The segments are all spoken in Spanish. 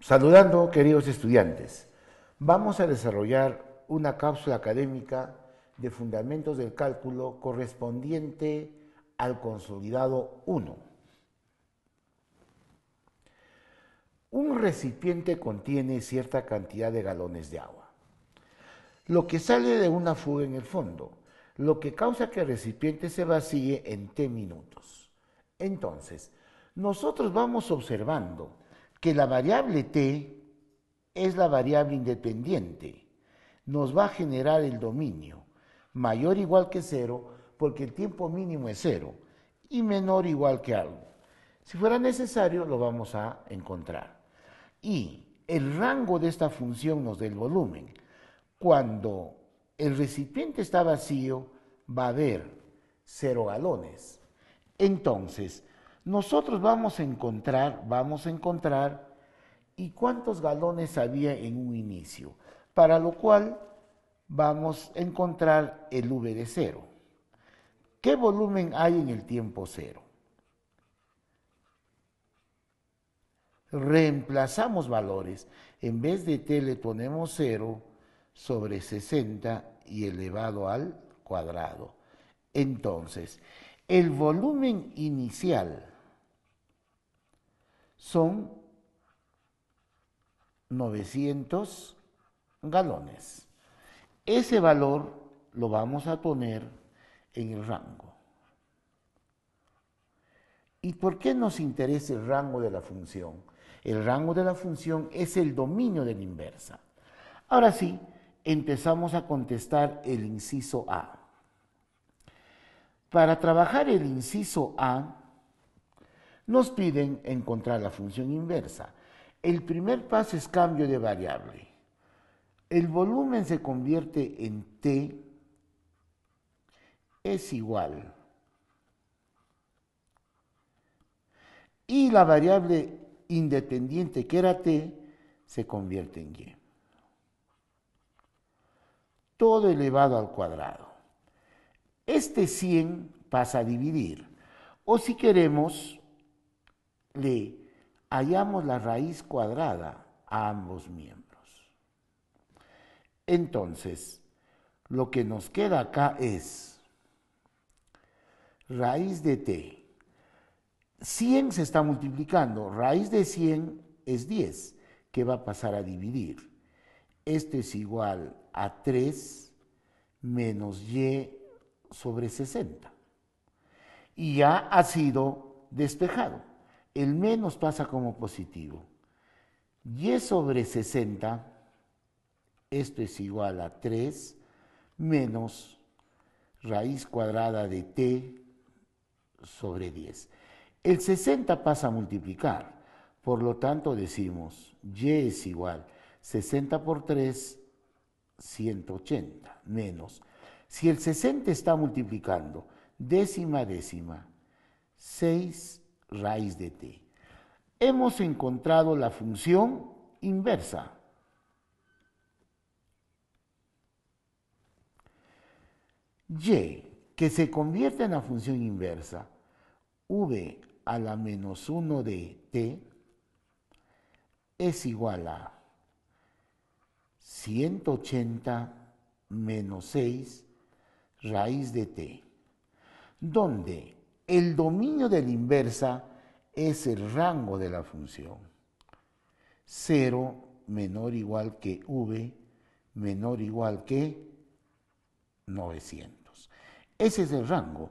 Saludando, queridos estudiantes, vamos a desarrollar una cápsula académica de fundamentos del cálculo correspondiente al consolidado 1. Un recipiente contiene cierta cantidad de galones de agua. Lo que sale de una fuga en el fondo, lo que causa que el recipiente se vacíe en T minutos. Entonces, nosotros vamos observando que la variable t es la variable independiente. Nos va a generar el dominio mayor o igual que cero, porque el tiempo mínimo es cero, y menor o igual que algo. Si fuera necesario, lo vamos a encontrar. Y el rango de esta función nos da el volumen. Cuando el recipiente está vacío, va a haber cero galones. Entonces, nosotros vamos a encontrar, vamos a encontrar, y cuántos galones había en un inicio, para lo cual vamos a encontrar el V de cero. ¿Qué volumen hay en el tiempo cero? Reemplazamos valores. En vez de t le ponemos 0 sobre 60 y elevado al cuadrado. Entonces, el volumen inicial son 900 galones. Ese valor lo vamos a poner en el rango. ¿Y por qué nos interesa el rango de la función? El rango de la función es el dominio de la inversa. Ahora sí, empezamos a contestar el inciso A. Para trabajar el inciso A, nos piden encontrar la función inversa. El primer paso es cambio de variable. El volumen se convierte en T es igual. Y la variable independiente que era T se convierte en Y. Todo elevado al cuadrado. Este 100 pasa a dividir. O si queremos, le hallamos la raíz cuadrada a ambos miembros. Entonces, lo que nos queda acá es raíz de t. 100 se está multiplicando, raíz de 100 es 10, que va a pasar a dividir. Esto es igual a 3 menos y sobre 60. Y ya ha sido despejado el menos pasa como positivo. Y sobre 60, esto es igual a 3 menos raíz cuadrada de t sobre 10. El 60 pasa a multiplicar, por lo tanto decimos y es igual 60 por 3, 180 menos. Si el 60 está multiplicando décima, décima, 6 raíz de t. Hemos encontrado la función inversa. y, que se convierte en la función inversa, v a la menos 1 de t, es igual a 180 menos 6 raíz de t, donde el dominio de la inversa es el rango de la función. 0 menor o igual que v menor o igual que 900. Ese es el rango.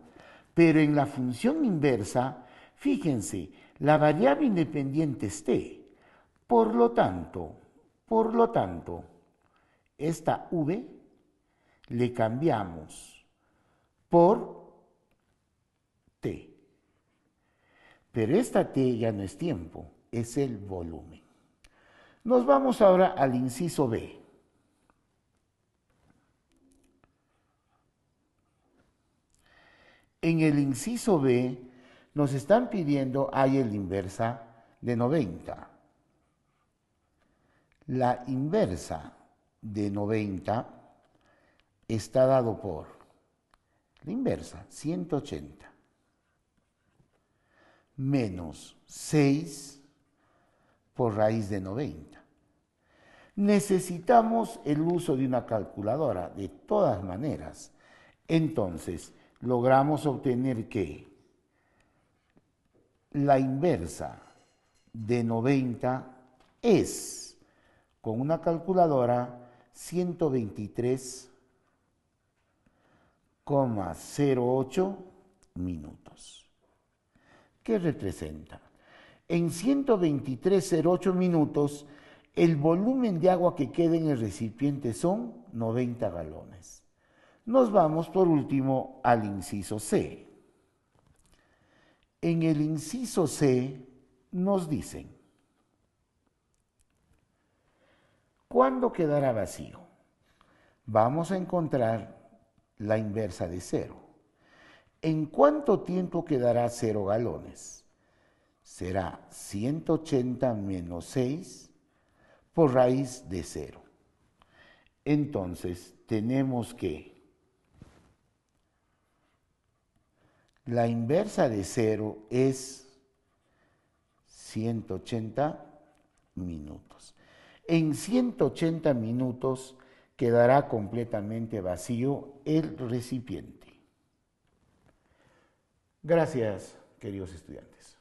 Pero en la función inversa, fíjense, la variable independiente es t. Por lo tanto, por lo tanto, esta v le cambiamos por T. Pero esta T ya no es tiempo, es el volumen. Nos vamos ahora al inciso B. En el inciso B nos están pidiendo hay la inversa de 90. La inversa de 90 está dado por la inversa, 180 menos 6 por raíz de 90. Necesitamos el uso de una calculadora, de todas maneras. Entonces, logramos obtener que la inversa de 90 es, con una calculadora, 123,08 minutos. ¿Qué representa? En 123.08 minutos, el volumen de agua que queda en el recipiente son 90 galones. Nos vamos por último al inciso C. En el inciso C nos dicen, ¿cuándo quedará vacío? Vamos a encontrar la inversa de cero. ¿En cuánto tiempo quedará 0 galones? Será 180 menos 6 por raíz de 0. Entonces tenemos que la inversa de 0 es 180 minutos. En 180 minutos quedará completamente vacío el recipiente. Gracias, queridos estudiantes.